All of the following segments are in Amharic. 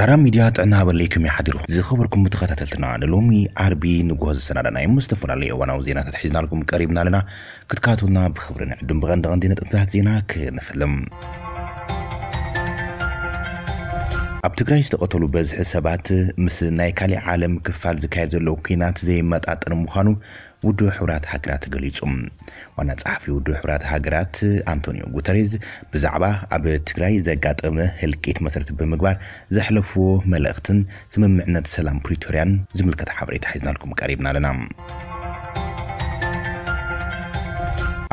رارا ميديا تعنا بليكم يا حدير خو زي خبركم متخاتلتنا على لومي عربي نغوز سنادنا مستفر علي وانا وزينا تحجنا لكم قريبنا لنا كتكاتونا بخبرنا عندهم بغندغندين تنفحت زينا كنفلم فيلم ኣብ ትግራይ ዝተቐተሉ በዝሒ ሰባት ምስ ናይ ካሊእ ዓለም ክፋል ዝካየድ ዘለዉ ኩናት ዘይመጣጠን ምዃኑ ውድብ ሕብራት ሃገራት ገሊጹ ዋና ፀሓፊ ውድብ ሕብራት ሃገራት ኣንቶኒዮ ጉተሬዝ ብዛዕባ ኣብ ትግራይ ዘጋጠመ ህልቂት መሰረት ብምግባር ዘሕለፍዎ መልእኽትን ስምምዕነት ሰላም ፕሪቶርያን ዝምልከት ሓበሬታ ሒዝናልኩም ቀሪብና ኣለና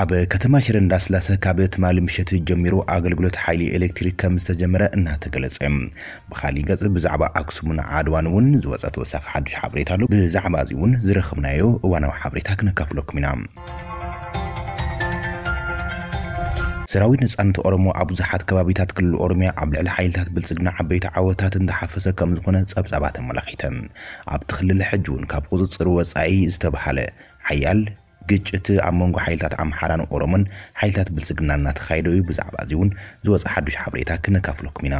ኣብ ከተማ ሽረ እንዳስላሰ ካብ ትማሊ ምሸት ጀሚሩ ኣገልግሎት ሓይሊ ኤሌክትሪክ ከም ዝተጀመረ እናተገለጸ ብካሊእ ገጽ ብዛዕባ ኣክሱምን ዓድዋን እውን ዝወፀ ተወሳኺ ሓዱሽ ሓበሬታ ኣሎ ብዛዕባ እዚ እውን ዝረኽብናዮ እዋናዊ ሓበሬታ ክነካፍለኩም ኢና ሰራዊት ነፃነት ኦሮሞ ኣብ ብዙሓት ከባቢታት ክልል ኦሮምያ ኣብ ልዕሊ ሓይልታት ብልፅግና ዓበይቲ ዓወታት እንዳሓፈሰ ከም ዝኾነ ፀብጻባት ኣመላኺተን ኣብቲ ክልል ሕጂ እውን ካብ ቁፅፅር ወፃኢ ዝተባሃለ ሓያል ግጭት ኣብ መንጎ ሓይልታት ኣምሓራን ኦሮሞን ሓይልታት ብልፅግና እናተኻየደ እዩ ብዛዕባ እዚ እውን ዝወፅእ ሓዱሽ ሓበሬታ ክነካፍለኩም ኢና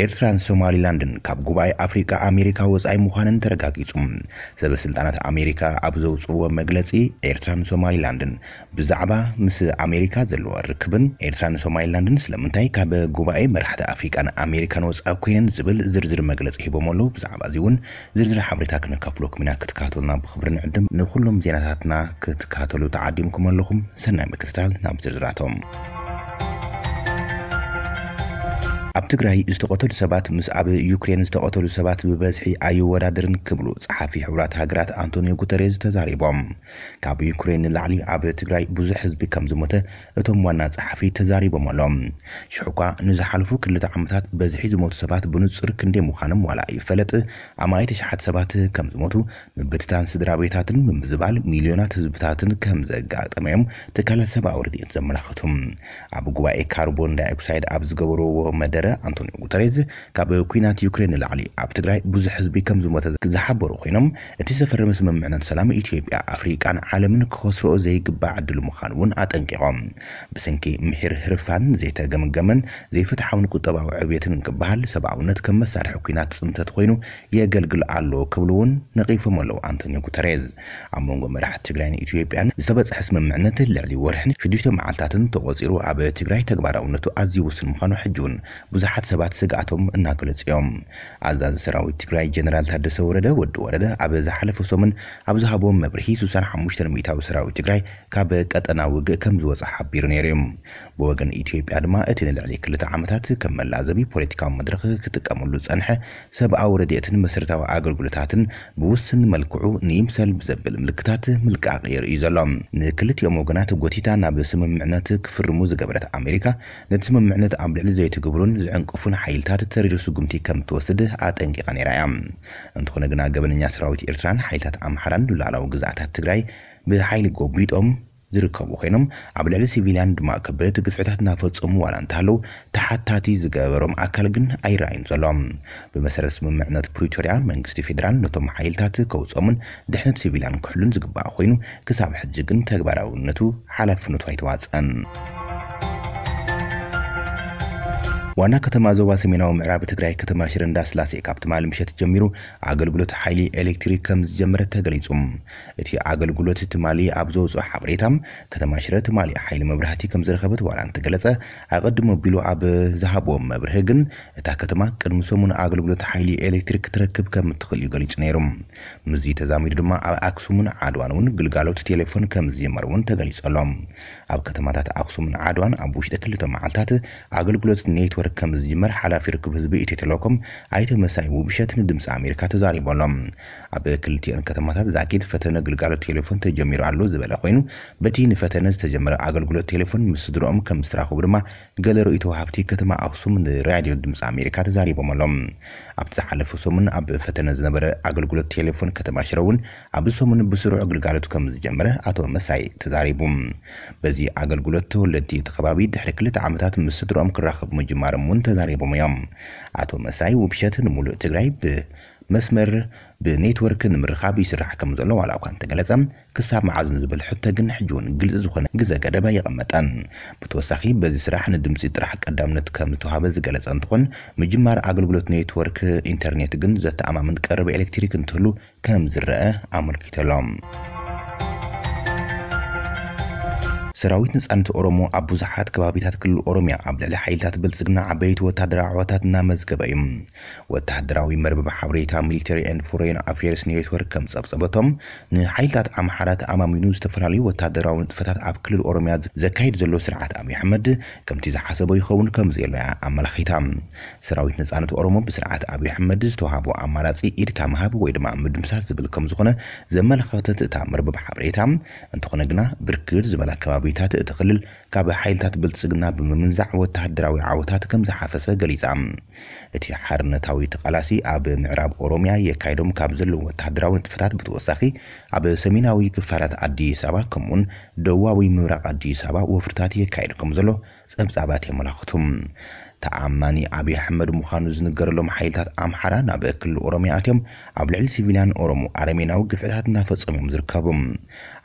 ኤርትራን ሶማሊላንድን ካብ ጉባኤ ኣፍሪካ ኣሜሪካ ወፃኢ ምዃንን ተረጋጊጹ ሰበስልጣናት ኣሜሪካ ኣብ ዘውፅዎ መግለፂ ኤርትራን ሶማሊላንድን ብዛዕባ ምስ ኣሜሪካ ዘለዎ ርክብን ኤርትራን ሶማሊላንድን ስለምንታይ ካብ ጉባኤ መራሕቲ ኣፍሪቃን ኣሜሪካን ወፃኢ ኮይነን ዝብል ዝርዝር መግለፂ ሂቦም ኣለዉ ብዛዕባ እዚ እውን ዝርዝር ሓበሬታ ክነካፍሎ ክሚና ክትካተሉና ብክብሪ ንዕድም ንኩሎም ዜናታትና ክትካተሉ ተዓዲምኩም ኣለኹም ሰናይ ምክትታል ናብ ዝርዝራቶም ትግራይ ዝተቐተሉ ሰባት ምስ ኣብ ዩክሬን ዝተቐተሉ ሰባት ብበዝሒ ኣይወዳድርን ክብሉ ፀሓፊ ሕቡራት ሃገራት ኣንቶኒዮ ጉተሬዝ ተዛሪቦም ካብ ዩክሬን ንላዕሊ ኣብ ትግራይ ብዙሕ ህዝቢ ከም ዝሞተ እቶም ዋና ፀሓፊ ተዛሪቦም ኣሎም ሽሕ እኳ ንዝሓለፉ ክልተ ዓመታት በዝሒ ዝሞቱ ሰባት ብንፅር ክንደይ ምዃኖም ዋላ ይፈለጥ ኣማይ ተሸሓት ሰባት ከም ዝሞቱ ምብትታን ስድራ ቤታትን ምምዝባል ሚልዮናት ህዝብታትን ከም ዘጋጠመ እዮም ትካላት ሰብኣዊ ረድኤት ዘመላኽቱ ኣብ ጉባኤ ካርቦን ዳይኦክሳይድ ኣብ ዝገበርዎ መደረ ኣንቶኒዮ ጉተሬዝ ካብ ኩናት ዩክሬን ንላዕሊ ኣብ ትግራይ ብዙሕ ህዝቢ ከም ዝሞተ ዝሓበሩ ኮይኖም እቲ ዝተፈረመ ስምምዕነት ሰላም ኢትዮጵያ ኣፍሪቃን ዓለምን ክኸስርኦ ዘይግባእ ዕድሉ ምዃን እውን ኣጠንቂቖም ብስንኪ ምሕር ህርፋን ዘይተገምገመን ዘይፍትሓውን ቁጠባዊ ዕብትን ክበሃል ሰብኣውነት ከም መሳርሒ ኩናት ፅንተት ኮይኑ የገልግል ኣሎ ክብሉ እውን ነቒፎም ኣለዉ ኣንቶኒዮ ጉተሬዝ ኣብ መንጎ መራሕቲ ትግራይን ኢትዮጵያን ዝተበፅሐ ስምምዕነት ልዕሊ ወርሕን ሽዱሽተ መዓልታትን ተቆፂሩ ኣብ ትግራይ ተግባራውነቱ ኣዝዩ ውስን ምዃኑ ሕጂ እውን ብዙሓት ብዙሓት ሰባት ስግኣቶም እናገለጹ እዮም ኣዛዚ ሰራዊት ትግራይ ጀነራል ታደሰ ወረደ ወዲ ወረደ ኣብ ዝሓለፈ ሰሙን ኣብ ዝሃቦም መብርሂ 65 ሚታዊ ሰራዊት ትግራይ ካብ ቀጠና ውግእ ከም ዝወፅ ሓቢሩ ነይሩ እዩ ብወገን ኢትዮጵያ ድማ እቲ ንልዕሊ ክልተ ዓመታት ከም መላዘቢ ፖለቲካዊ መድረክ ክጥቀመሉ ዝፀንሐ ሰብኣዊ ረድኤትን መሰረታዊ ኣገልግሎታትን ብውስን መልክዑ ንይምሰል ብዘብል ምልክታት ምልቃቕ የርእዩ ዘሎ ንክልቲኦም ወገናት ጎቲታ ናብ ስምምዕነት ክፍርሙ ዝገበረት ኣሜሪካ ነቲ ስምምዕነት ኣብ ልዕሊ ዘይትግብሩን ዝዕ አንቅፉን ሓይልታት ተሪዶ ስጉምቲ ከም ትወስድ ኣጠንቂቓ ነይራ እያ እንትኾነ ግና ገበነኛ ሰራዊት ኤርትራን ሓይልታት ኣምሓራን ሉላዕላዊ ግዛኣታት ትግራይ ብሓይሊ ጎቢጦም ዝርከቡ ኮይኖም ኣብ ልዕሊ ሲቪልያን ድማ ከበድቲ ግፍዕታት እናፈፀሙ ዋላ እንተሃለው ተሓታቲ ዝገበሮም ኣካል ግን ኣይረኣዩን ዘሎም ብመሰረት ስምምዕነት ፕሪቶርያ መንግስቲ ፌደራል ነቶም ሓይልታት ከውፆምን ድሕነት ሲቪልያን ክሕሉን ዝግባእ ኮይኑ ክሳብ ሕጂ ግን ተግባራውነቱ ሓላፍነቱ ኣይተዋፀን ዋና ከተማ ዞባ ሰሜናዊ ምዕራብ ትግራይ ከተማ ሽረ እንዳስላሴ ካብቲ ማል ምሸት ጀሚሩ ኣገልግሎት ሓይሊ ኤሌክትሪክ ከም ዝጀመረ ተገሊጹ እቲ ኣገልግሎት ትማሊ ኣብ ዘውፅኦ ሓበሬታ ከተማ ሽረ ትማሊ ሓይሊ መብራህቲ ከም ዝረኸበት ዋላ እንተገለጸ ኣቐድሞ ኣቢሉ ኣብ ዝሃቦ መብርሂ ግን እታ ከተማ ቅድሚ ሰሙን ኣገልግሎት ሓይሊ ኤሌክትሪክ ክትረክብ ከም እትኽእል እዩ ገሊጹ ነይሩ ምዚ ተዛሚዱ ድማ ኣብ ኣክሱምን ዓድዋን እውን ግልጋሎት ቴሌፎን ከም ዝጀመር እውን ተገሊጹ ኣሎ ኣብ ከተማታት ኣክሱምን ዓድዋን ኣብ ውሽጢ ክልተ መዓልትታት ኣገልግሎት ኔትወርክ ማሕበር ከም ዝጅመር ሓላፊ ርክብ ህዝቢ ኢትዮ ቴሌኮም ኣይተ መሳይ ውብሸት ንድምፂ ኣሜሪካ ተዛሪቡ ኣሎ ኣብ ክልቲኦን ከተማታት ዝኣኪድ ፈተነ ግልጋሎት ቴሌፎን ተጀሚሩ ኣሎ ዝበለ ኮይኑ በቲ ንፈተነ ዝተጀመረ ኣገልግሎት ቴሌፎን ምስ ስድሮኦም ከም ዝተራኽቡ ድማ ገለ ርእቶ ሃብቲ ከተማ ኣክሱም ንራድዮ ድምፂ ኣሜሪካ ተዛሪቦም ኣሎም ኣብ ዝሓለፈ ሰሙን ኣብ ፈተነ ዝነበረ ኣገልግሎት ቴሌፎን ከተማ ሽረ እውን ኣብ ሰሙን ብስሩዕ ግልጋሎት ከም ዝጀመረ ኣቶ መሳይ ተዛሪቡ በዚ ኣገልግሎት ተወለድቲ እቲ ከባቢ ድሕሪ ክልተ ዓመታት ምስ ስድሮኦም ክራኸቡ ምጅማሮም እውን ተዛሪቦም እዮም ኣቶ መሳይ ውብሸት ንሙሉእ ትግራይ ብ መስመር ብኔትወርክ ምርኻብ ይስራሕ ከም ዘሎ ዋላ እኳ እንተገለጸ ክሳብ መዓዝን ዝብል ሕቶ ግን ሕጂ እውን ግልፂ ዝኾነ ግዘ ገደባ የቐመጠን ብተወሳኺ በዚ ስራሕ ንድምፂ ጥራሕ ቀዳምነት ከም ዝተዋሃበ ዝገለጸ እንትኾን ምጅማር ኣገልግሎት ኔትወርክ ኢንተርኔት ግን ዘተኣማምን ቀረበ ኤሌክትሪክ እንትህሉ ከም ዝረአ ኣመልኪተሎም ሰራዊት ነፃነት ኦሮሞ ኣብ ብዙሓት ከባቢታት ክልል ኦሮምያ ኣብ ልዕሊ ሓይልታት ብልፅግና ዓበይቲ ወታደራዊ ዓወታት እናመዝገበ እዩ ወታሃደራዊ መርበብ ሓበሬታ ሚሊተሪ ኤንድ ፎሬን ኣፌርስ ኔትወርክ ከም ፀብፀበቶም ንሓይልታት ኣምሓራ ተኣማሚኑ ዝተፈላለዩ ወታደራዊ ንጥፈታት ኣብ ክልል ኦሮምያ ዘካይድ ዘሎ ስርዓት ኣብዪ ኣሕመድ ከምቲ ዝሓሰቦ ይኸውን ከም ዘሎ እያ ኣመላኺታ ሰራዊት ነፃነት ኦሮሞ ብስርዓት ኣብዪ ኣሕመድ ዝተዋሃቦ ኣማራፂ ኢድ ካብ ምሃብ ወይ ድማ ምድምሳት ዝብል ከም ዝኾነ ዘመላኸተት እታ መርበብ ሓበሬታ እንትኾነ ግና ብርክድ ዝበላ ከባቢ ሰራዊታት እቲ ክልል ካብ ሓይልታት ብልፅግና ብምምንዛዕ ወተሃደራዊ ዓወታት ከም ዝሓፈሰ ገሊፃ እቲ ሓርነታዊ ተቓላሲ ኣብ ምዕራብ ኦሮምያ የካይዶም ካብ ዘለዉ ወተሃደራዊ ንጥፈታት ብተወሳኺ ኣብ ሰሜናዊ ክፋላት ኣዲስ ኣበባ ከምኡውን ደዋዊ ምብራቅ ኣዲስ ኣበባ ወፍርታት የካይድ ከም ዘሎ ፀብጻባት የመላኽቱ ተኣማኒ ኣብዪ ኣሕመድ ምዃኑ ዝንገረሎም ሓይልታት ኣምሓራ ናብ ክልል ኦሮምያ ኣትዮም ኣብ ልዕሊ ሲቪልያን ኦሮሞ ኣረሜናዊ ግፍዕታት እናፈፀሙ እዮም ዝርከቡ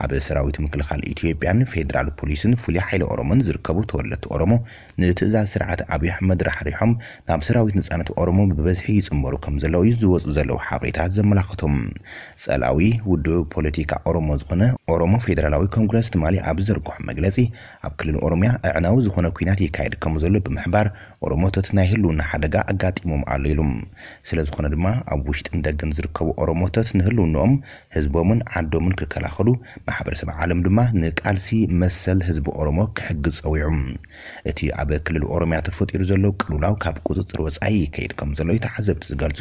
ኣብ ሰራዊት ምክልኻል ኢትዮጵያን ፌደራል ፖሊስን ፍሉይ ሓይሊ ኦሮሞን ዝርከቡ ተወለድቲ ኦሮሞ ንትእዛዝ ስርዓት ኣብዪ ኣሕመድ ራሕሪሖም ናብ ሰራዊት ነፃነት ኦሮሞ ብበዝሒ ይፅመሩ ከም ዘለው እዩ ዝወፁ ዘለዉ ሓበሬታት ዘመላኽቶም ፀላዊ ውድብ ፖለቲካ ኦሮሞ ዝኾነ ኦሮሞ ፌደራላዊ ኮንግረስ ትማሊ ኣብ ዘርግሖ መግለፂ ኣብ ክልል ኦሮምያ ኣዕናዊ ዝኾነ ኩናት ይካየድ ከም ዘሎ ብምሕባር ኦሮሞቶት ናይ ህልውና ሓደጋ ኣጋጢሞም ኣሎ ኢሉ ስለ ዝኾነ ድማ ኣብ ውሽጥን ደገን ዝርከቡ ኦሮሞቶት ንህልውንኦም ህዝቦምን ዓዶምን ክከላኸሉ ማሕበረሰብ ዓለም ድማ ንቃልሲ መሰል ህዝቢ ኦሮሞ ክሕግዝ ፀዊዑ እቲ ኣብ ክልል ኦሮምያ ተፈጢሩ ዘሎ ቅሉላው ካብ ቁፅፅር ወፃኢ ይከይድ ከም ዘሎ ተሓዘብቲ ዝገልፁ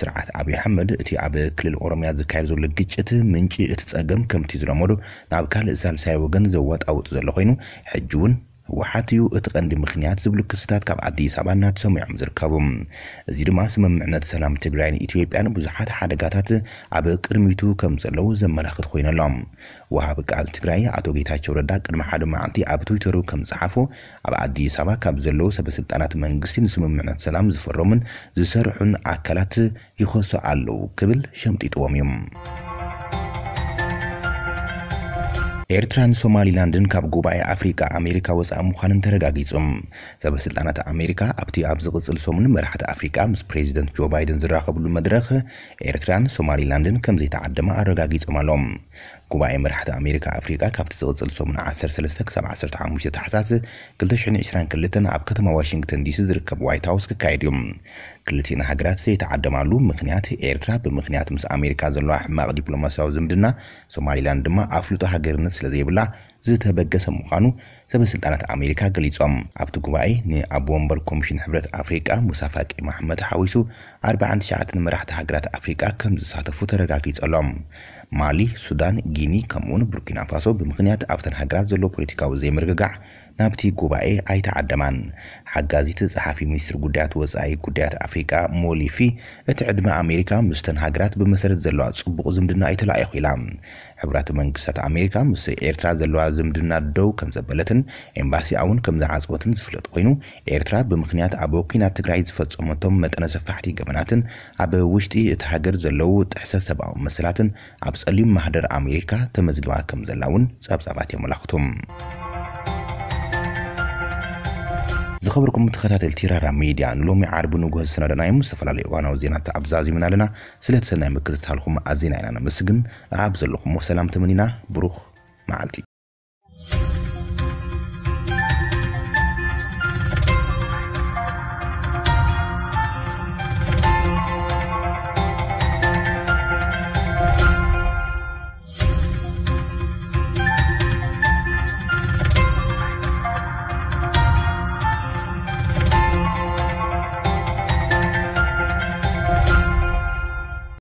ስርዓት ኣብዪ ኣሕመድ እቲ ኣብ ክልል ኦሮምያ ዝካየድ ዘሎ ግጭት ምንጪ እቲ ፀገም ከምቲ ዝለመዶ ናብ ካልእ ሳልሳይ ወገን ዘዋጣውጥ ዘሎ ኮይኑ ሕጂ እውን ህወሓት እዩ እቲ ቀንዲ ምክንያት ዝብሉ ክስታት ካብ ኣዲስ ኣበባ እናተሰሚዖም ዝርከቡ እዚ ድማ ስምምዕነት ሰላም ትግራይን ኢትዮጵያን ብዙሓት ሓደጋታት ኣብ ቅድሚቱ ከም ዘለዉ ዘመላክት ኮይኑ ኣሎም ወሃቢ ቃል ትግራይ ኣቶ ጌታቸው ረዳ ቅድሚ ሓደ መዓልቲ ኣብ ትዊተሩ ከም ዝፅሓፉ ኣብ ኣዲስ ኣበባ ካብ ዘለዉ ሰበስልጣናት መንግስቲ ንስምምዕነት ሰላም ዝፈረሙን ዝሰርሑን ኣካላት ይኸሶ ኣለው ክብል ሸምጢጥዎም እዮም ኤርትራን ሶማሊላንድን ካብ ጉባኤ ኣፍሪካ ኣሜሪካ ወፃኢ ምዃንን ተረጋጊጹ ሰበስልጣናት ኣሜሪካ ኣብቲ ኣብ ዝቕፅል ሰሙን መራሕቲ ኣፍሪቃ ምስ ፕሬዚደንት ጆ ባይደን ዝራኸብሉ መድረኽ ኤርትራን ሶማሊላንድን ከም ኣረጋጊፆም ኣሎም ጉባኤ መራሕቲ ኣሜሪካ ኣፍሪቃ ካብቲ ዝቕፅል ሰሙን 13 ክሳብ 15 ታሕሳስ 2022 ኣብ ከተማ ዋሽንግተን ዲሲ ዝርከብ ዋይት ሃውስ ክካየድ እዩ ክልቲአን ሃገራት ዘይተዓደማሉ ምክንያት ኤርትራ ብምክንያት ምስ ኣሜሪካ ዘለዋ ሕማቕ ዲፕሎማስያዊ ዝምድና ሶማሊላንድ ድማ ኣፍልጦ ሃገርነት ስለዘይብላ ዝተበገሰ ምዃኑ ሰበስልጣናት ኣሜሪካ ገሊፆም ኣብቲ ጉባኤ ንኣብ ወንበር ኮሚሽን ሕብረት ኣፍሪቃ ሙሳፋቂ ማሕመድ ሓዊሱ 49 መራሕቲ ሃገራት ኣፍሪቃ ከም ዝሳተፉ ተረጋጊፀሎም ማሊ ሱዳን ጊኒ ከምኡውን ቡርኪና ፋሶ ብምክንያት ኣብተን ሃገራት ዘሎ ፖለቲካዊ ዘይምርግጋዕ ናብቲ ጉባኤ ኣይተዓደማን ሓጋዚቲ ጸሓፊ ሚኒስትሪ ጉዳያት ወፃኢ ጉዳያት ኣፍሪቃ ሞሊፊ እቲ ዕድመ ኣሜሪካ ምስተን ሃገራት ብመሰረት ዘለዋ ጽቡቕ ዝምድና ኣይተለኣይኹ ኢላ ሕብራት መንግስታት ኣሜሪካ ምስ ኤርትራ ዘለዋ ዝምድና ደው ከም ዘበለትን ኤምባሲኣ እውን ከም ዝዓፅወትን ዝፍለጥ ኮይኑ ኤርትራ ብምክንያት ኣብ ወኪናት ትግራይ ዝፈፀመቶም መጠነ ሰፋሕቲ ገበናትን ኣብ ውሽጢ እቲ ሃገር ዘለው ጥሕሰት ሰብኣዊ መሰላትን ኣብ ጸሊም ማህደር ኣሜሪካ ተመዝግባ ከም ዘላ እውን ጸብጻባት የመላኽቱም ዝኸበርኩም ተኸታተልቲ ራራ ሚድያ ንሎሚ ዓርቢ ንጉሆ ዝሰነደናዮም ዝተፈላለዩ እዋናዊ ዜናት ኣብዛ ዚምና ኣለና ስለተሰናይ ምክትታልኩም ኣዜና ኢና ነመስግን ኣብ ዘለኹም ሰላም ተመኒና ብሩኽ መዓልቲ